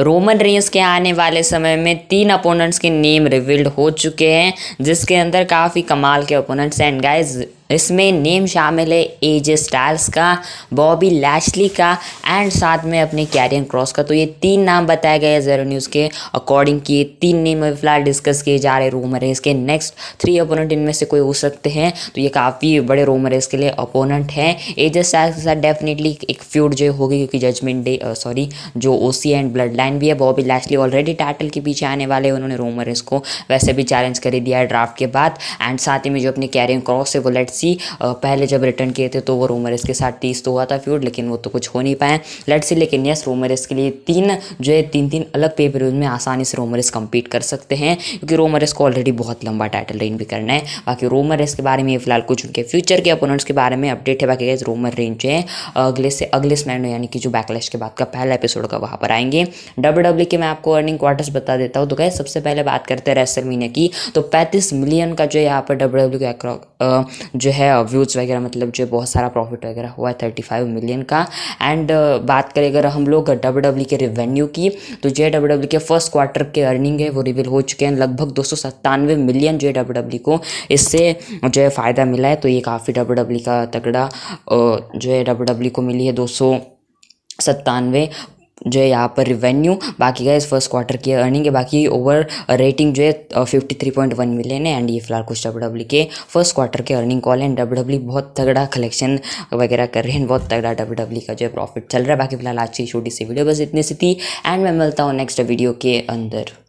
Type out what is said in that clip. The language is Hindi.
रोमन रेंज के आने वाले समय में तीन अपोनेंट्स के नेम रिवील्ड हो चुके हैं जिसके अंदर काफ़ी कमाल के अपोनेंट्स एंड गाइस इसमें नेम शामिल है एज स्टाइल्स का बॉबी लैशली का एंड साथ में अपने कैरियन क्रॉस का तो ये तीन नाम बताया गया है जेरो न्यूज़ के अकॉर्डिंग कि ये तीन नेम अभी फिलहाल डिस्कस किए जा रहे रूमर है इसके नेक्स्ट थ्री अपोनेंट इनमें से कोई हो सकते हैं तो ये काफ़ी बड़े रूमर है इसके लिए अपोनेंट हैं एजे स्टाइल्स के साथ डेफिनेटली एक फ्यूड जो होगी क्योंकि जजमेंट डे सॉरी जो ओ एंड ब्लड लाइन भी है बॉबी लैशली ऑलरेडी टाइटल के पीछे आने वाले उन्होंने रूमर इसको वैसे भी चैलेंज कर दिया है ड्राफ्ट के बाद एंड साथ ही में जो अपने कैरियन क्रॉस है वो लेट्स सी पहले जब रिटर्न किए थे तो वो रोमरेस के साथ तीस तो हुआ था फ्यूड लेकिन वो तो कुछ हो नहीं पाए लेट सी लेकिन यस रोमरेस के लिए तीन जो है तीन तीन अलग पे व्यूज में आसानी से रोमरेस कम्पीट कर सकते हैं क्योंकि रोमरेस को ऑलरेडी बहुत लंबा टाइटल रेन भी करना है बाकी रोमरेस के बारे में फिलहाल कुछ उनके फ्यूचर के अपोनेंट्स के बारे में अपडेट है बाकी रोमर रेन जो है अगले से अगले स्मैंड यानी कि जो बैकलैश के बाद का पहला एपिसोड का वहाँ पर आएंगे डब्ल्यू डब्ल्यू e के मैं आपको अर्निंग क्वार्टर्स बता देता हूँ तो गए सबसे पहले बात करते हैं रेसर की तो पैंतीस मिलियन का जो है यहाँ पर डब्ल्यू डब्ल्यू e जो जो है व्यूज़ वगैरह मतलब जो बहुत सारा प्रॉफिट वगैरह हुआ है थर्टी फाइव मिलियन का एंड बात करें अगर हम लोग डब्ल्यू डब्ल्यू e के रेवेन्यू की तो जे डब्ल्यू डब्ल्यू के फर्स्ट क्वार्टर के अर्निंग है वो रिवील हो चुके हैं लगभग दो सौ सत्तानवे मिलियन जो है डब्ल्यू डब्ल्यू e को इससे जो है फ़ायदा मिला है तो ये काफ़ी डब्ल्यू डब्ल्यू e का तगड़ा जो है डब्ल्यू डब्ल्यू को मिली है दो सौ सत्तानवे जो है यहाँ पर रिवेन्यू बाकी गए फर्स्ट क्वार्टर की अर्निंग है बाकी ओवर रेटिंग जो है fifty three point one million है एंड ये फिलहाल कुछ डब्ल्यू डब्ल्यू e के फर्स्ट क्वार्टर के अर्निंग कॉल है डब्ल्यू डब्ल्यू बहुत तगड़ा कलेक्शन वगैरह कर रहे हैं बहुत तगड़ा डब्ल्यू डब्ल्यू e का जो है प्रॉफिट चल रहा है बाकी फिलहाल आज की छोटी सी वीडियो बस इतनी सी थी एंड मैं मिलता हूँ नेक्स्ट वीडियो के अंदर